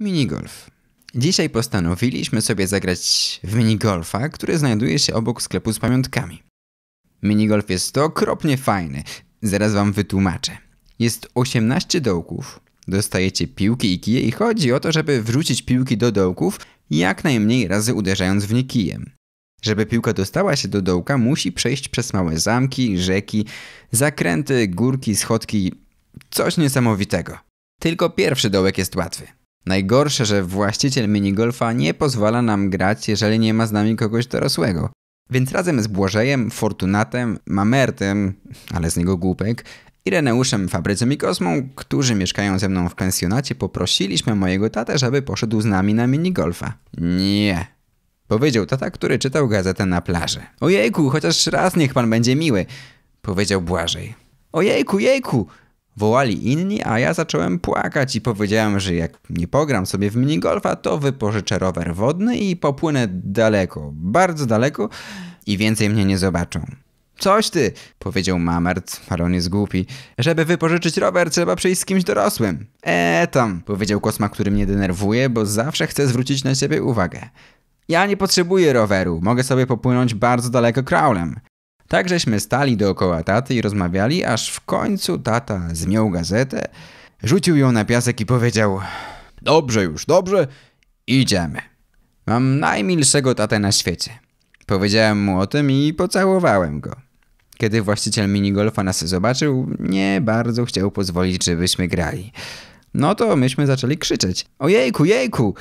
Minigolf. Dzisiaj postanowiliśmy sobie zagrać w minigolfa, który znajduje się obok sklepu z pamiątkami. Minigolf jest to okropnie fajny. Zaraz wam wytłumaczę. Jest 18 dołków. Dostajecie piłki i kije i chodzi o to, żeby wrzucić piłki do dołków jak najmniej razy uderzając w nie kijem. Żeby piłka dostała się do dołka, musi przejść przez małe zamki, rzeki, zakręty, górki, schodki. Coś niesamowitego. Tylko pierwszy dołek jest łatwy. Najgorsze, że właściciel minigolfa nie pozwala nam grać, jeżeli nie ma z nami kogoś dorosłego. Więc razem z Błażejem, Fortunatem, Mamertem, ale z niego głupek, i Fabrycą i Kosmą, którzy mieszkają ze mną w pensjonacie, poprosiliśmy mojego tatę, żeby poszedł z nami na minigolfa. Nie. Powiedział tata, który czytał gazetę na plaży. Ojejku, chociaż raz niech pan będzie miły, powiedział Błażej. Ojejku, jejku, Wołali inni, a ja zacząłem płakać i powiedziałem, że jak nie pogram sobie w minigolfa, to wypożyczę rower wodny i popłynę daleko, bardzo daleko i więcej mnie nie zobaczą. Coś ty, powiedział Mamert, ale on jest głupi. Żeby wypożyczyć rower, trzeba przyjść z kimś dorosłym. Eee, tam, powiedział Kosma, który mnie denerwuje, bo zawsze chce zwrócić na siebie uwagę. Ja nie potrzebuję roweru, mogę sobie popłynąć bardzo daleko kraulem. Tak żeśmy stali dookoła taty i rozmawiali, aż w końcu tata zmiął gazetę, rzucił ją na piasek i powiedział Dobrze już, dobrze, idziemy. Mam najmilszego tatę na świecie. Powiedziałem mu o tym i pocałowałem go. Kiedy właściciel minigolfa nas zobaczył, nie bardzo chciał pozwolić, żebyśmy grali. No to myśmy zaczęli krzyczeć. Ojejku, jejku!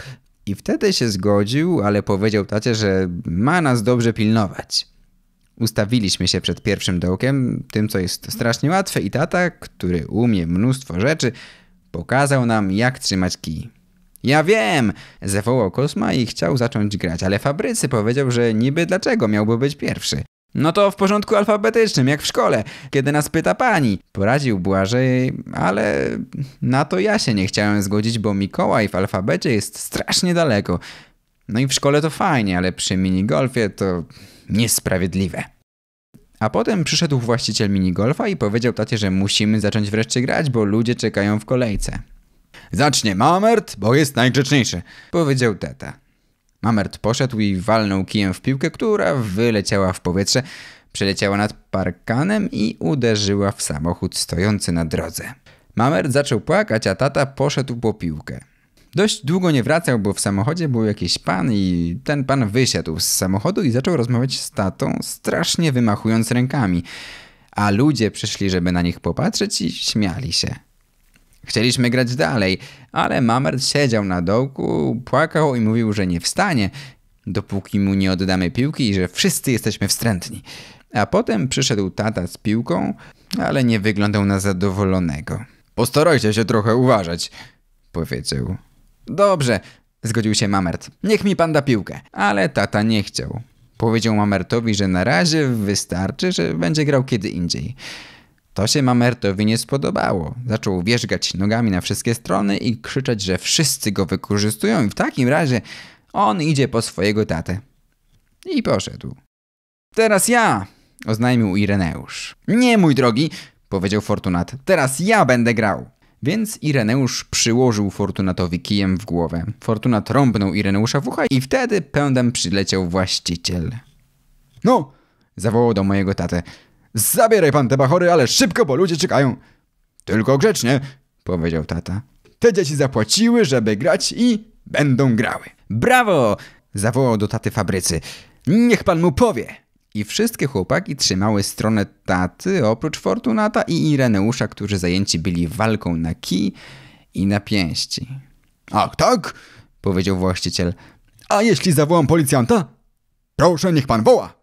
I wtedy się zgodził, ale powiedział tacie, że ma nas dobrze pilnować ustawiliśmy się przed pierwszym dołkiem, tym co jest strasznie łatwe i tata, który umie mnóstwo rzeczy, pokazał nam jak trzymać kij. Ja wiem! Zawołał Kosma i chciał zacząć grać, ale Fabrycy powiedział, że niby dlaczego miałby być pierwszy. No to w porządku alfabetycznym, jak w szkole, kiedy nas pyta pani. Poradził Błażej, ale na to ja się nie chciałem zgodzić, bo Mikołaj w alfabecie jest strasznie daleko. No i w szkole to fajnie, ale przy minigolfie to niesprawiedliwe. A potem przyszedł właściciel minigolfa i powiedział tacie, że musimy zacząć wreszcie grać, bo ludzie czekają w kolejce. Zacznie Mamert, bo jest najgrzeczniejszy, powiedział tata. Mamert poszedł i walnął kijem w piłkę, która wyleciała w powietrze, przeleciała nad parkanem i uderzyła w samochód stojący na drodze. Mamert zaczął płakać, a tata poszedł po piłkę. Dość długo nie wracał, bo w samochodzie był jakiś pan i ten pan wysiadł z samochodu i zaczął rozmawiać z tatą, strasznie wymachując rękami. A ludzie przyszli, żeby na nich popatrzeć i śmiali się. Chcieliśmy grać dalej, ale Mamert siedział na dołku, płakał i mówił, że nie wstanie, dopóki mu nie oddamy piłki i że wszyscy jesteśmy wstrętni. A potem przyszedł tata z piłką, ale nie wyglądał na zadowolonego. Postarajcie się trochę uważać, powiedział. Dobrze, zgodził się Mamert. Niech mi pan da piłkę. Ale tata nie chciał. Powiedział Mamertowi, że na razie wystarczy, że będzie grał kiedy indziej. To się Mamertowi nie spodobało. Zaczął wierzgać nogami na wszystkie strony i krzyczeć, że wszyscy go wykorzystują i w takim razie on idzie po swojego tatę. I poszedł. Teraz ja! oznajmił Ireneusz. Nie, mój drogi, powiedział Fortunat. Teraz ja będę grał. Więc Ireneusz przyłożył Fortunatowi kijem w głowę. Fortuna trąbnął Ireneusza w ucha i wtedy pędem przyleciał właściciel. No! zawołał do mojego taty. Zabieraj pan te bachory, ale szybko, bo ludzie czekają. Tylko grzecznie, powiedział tata. Te dzieci zapłaciły, żeby grać i będą grały. Brawo! zawołał do taty fabrycy. Niech pan mu powie! I wszystkie chłopaki trzymały stronę taty, oprócz Fortunata i Ireneusza, którzy zajęci byli walką na kij i na pięści. Ach tak, powiedział właściciel. A jeśli zawołam policjanta? Proszę, niech pan woła,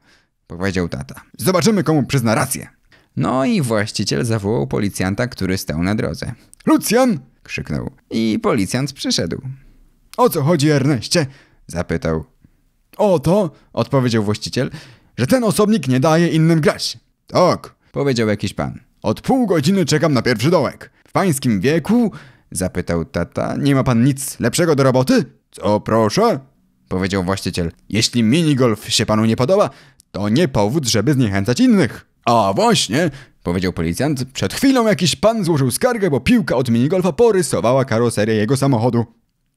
powiedział tata. Zobaczymy, komu przyzna rację. No i właściciel zawołał policjanta, który stał na drodze. Lucjan! krzyknął. I policjant przyszedł. O co chodzi, Erneście? zapytał. O to, odpowiedział właściciel, że ten osobnik nie daje innym grać. Tak, powiedział jakiś pan. Od pół godziny czekam na pierwszy dołek. W pańskim wieku, zapytał tata, nie ma pan nic lepszego do roboty? Co proszę? Powiedział właściciel. Jeśli minigolf się panu nie podoba, to nie powód, żeby zniechęcać innych. A właśnie, powiedział policjant, przed chwilą jakiś pan złożył skargę, bo piłka od minigolfa porysowała karoserię jego samochodu.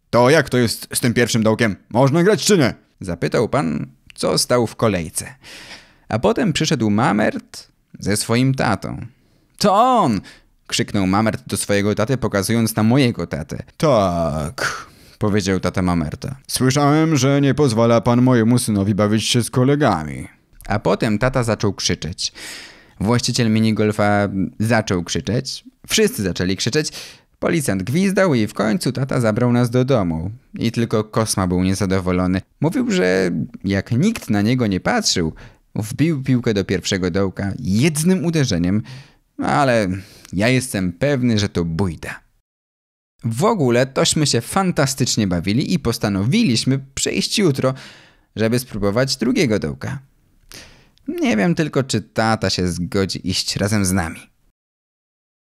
To jak to jest z tym pierwszym dołkiem? Można grać czy nie? Zapytał pan, co stał w kolejce. A potem przyszedł Mamert ze swoim tatą. To on! krzyknął Mamert do swojego taty, pokazując na mojego tatę. Tak, powiedział tata Mamerta. Słyszałem, że nie pozwala pan mojemu synowi bawić się z kolegami. A potem tata zaczął krzyczeć. Właściciel minigolfa zaczął krzyczeć. Wszyscy zaczęli krzyczeć, Policjant gwizdał i w końcu tata zabrał nas do domu. I tylko Kosma był niezadowolony. Mówił, że jak nikt na niego nie patrzył, wbił piłkę do pierwszego dołka jednym uderzeniem, ale ja jestem pewny, że to bójda. W ogóle tośmy się fantastycznie bawili i postanowiliśmy przejść jutro, żeby spróbować drugiego dołka. Nie wiem tylko, czy tata się zgodzi iść razem z nami.